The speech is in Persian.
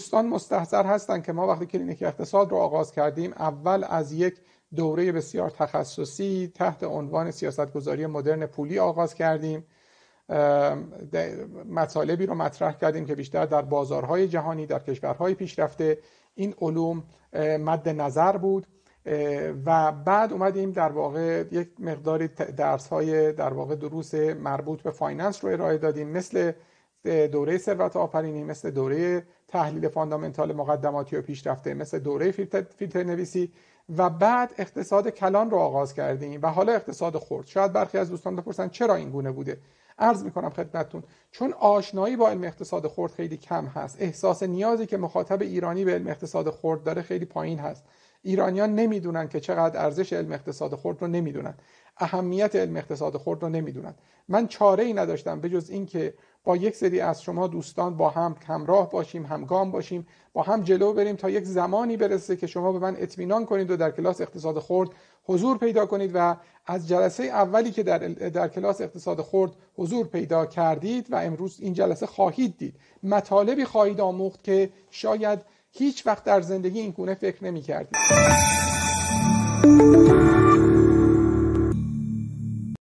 دوستان مستحضر هستند که ما وقتی کلینیک اقتصاد رو آغاز کردیم اول از یک دوره بسیار تخصصی تحت عنوان سیاستگذاری مدرن پولی آغاز کردیم مطالبی رو مطرح کردیم که بیشتر در بازارهای جهانی در کشورهای پیشرفته این علوم مد نظر بود و بعد اومدیم در واقع یک مقداری درس های در واقع دروس مربوط به فایننس رو ارائه دادیم مثل دوره ثروت آفرینی مثل دوره تحلیل فاندامنتال مقدماتی و پیشرفته مثل دوره فیلتر, نویسی و بعد اقتصاد کلان رو آغاز کردیم و حالا اقتصاد خرد شاید برخی از دوستان بپرسن چرا این گونه بوده عرض میکنم خدمتتون چون آشنایی با علم اقتصاد خرد خیلی کم هست احساس نیازی که مخاطب ایرانی به علم اقتصاد خرد داره خیلی پایین هست ایرانیان نمیدونن که چقدر ارزش علم اقتصاد خرد رو نمیدونن اهمیت علم اقتصاد خرد رو نمیدونن من چاره ای نداشتم به جز اینکه با یک سری از شما دوستان با هم همراه باشیم همگام باشیم با هم جلو بریم تا یک زمانی برسه که شما به من اطمینان کنید و در کلاس اقتصاد خرد حضور پیدا کنید و از جلسه اولی که در, در کلاس اقتصاد خرد حضور پیدا کردید و امروز این جلسه خواهید دید مطالبی خواهید آموخت که شاید هیچ وقت در زندگی این گونه فکر نمی کردید.